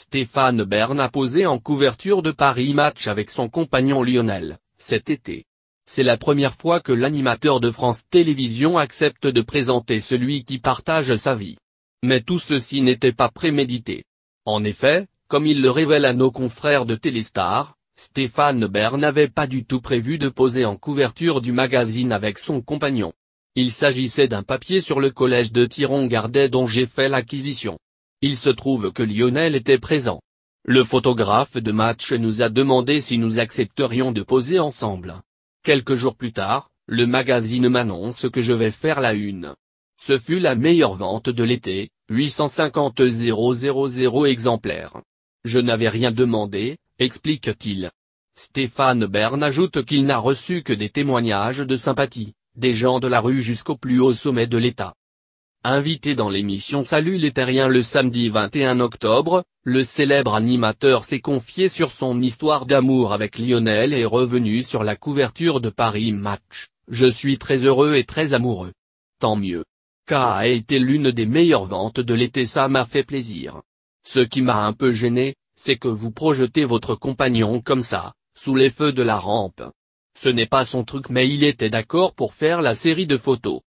Stéphane Bern a posé en couverture de Paris Match avec son compagnon Lionel, cet été. C'est la première fois que l'animateur de France Télévisions accepte de présenter celui qui partage sa vie. Mais tout ceci n'était pas prémédité. En effet, comme il le révèle à nos confrères de Téléstar, Stéphane Bern n'avait pas du tout prévu de poser en couverture du magazine avec son compagnon. Il s'agissait d'un papier sur le collège de Tiron Gardet dont j'ai fait l'acquisition. Il se trouve que Lionel était présent. Le photographe de match nous a demandé si nous accepterions de poser ensemble. Quelques jours plus tard, le magazine m'annonce que je vais faire la une. Ce fut la meilleure vente de l'été, 850 000 exemplaires. Je n'avais rien demandé, explique-t-il. Stéphane Bern ajoute qu'il n'a reçu que des témoignages de sympathie, des gens de la rue jusqu'au plus haut sommet de l'État. Invité dans l'émission Salut les Terriens le samedi 21 octobre, le célèbre animateur s'est confié sur son histoire d'amour avec Lionel et est revenu sur la couverture de Paris Match. Je suis très heureux et très amoureux. Tant mieux. K a été l'une des meilleures ventes de l'été ça m'a fait plaisir. Ce qui m'a un peu gêné, c'est que vous projetez votre compagnon comme ça, sous les feux de la rampe. Ce n'est pas son truc mais il était d'accord pour faire la série de photos.